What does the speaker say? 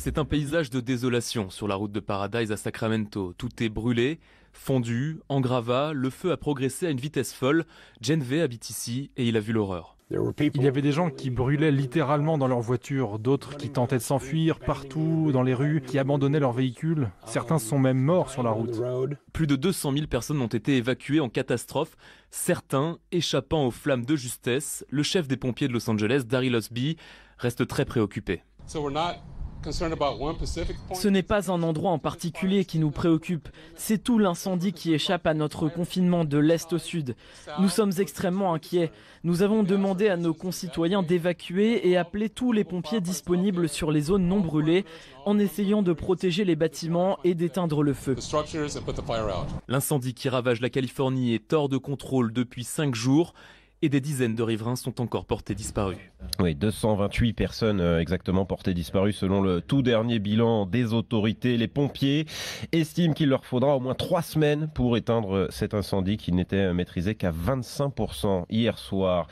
C'est un paysage de désolation sur la route de Paradise à Sacramento. Tout est brûlé, fondu, en gravats. le feu a progressé à une vitesse folle. Gen V habite ici et il a vu l'horreur. Il y avait des gens qui brûlaient littéralement dans leur voiture, d'autres qui tentaient de s'enfuir partout dans les rues, qui abandonnaient leurs véhicules. Certains sont même morts sur la route. Plus de 200 000 personnes ont été évacuées en catastrophe, certains échappant aux flammes de justesse. Le chef des pompiers de Los Angeles, Daryl Osby, reste très préoccupé. Ce n'est pas un endroit en particulier qui nous préoccupe, c'est tout l'incendie qui échappe à notre confinement de l'Est au Sud. Nous sommes extrêmement inquiets. Nous avons demandé à nos concitoyens d'évacuer et appeler tous les pompiers disponibles sur les zones non brûlées en essayant de protéger les bâtiments et d'éteindre le feu. L'incendie qui ravage la Californie est hors de contrôle depuis cinq jours et des dizaines de riverains sont encore portés disparus. Oui, 228 personnes euh, exactement portées disparues selon le tout dernier bilan des autorités. Les pompiers estiment qu'il leur faudra au moins trois semaines pour éteindre cet incendie qui n'était maîtrisé qu'à 25% hier soir.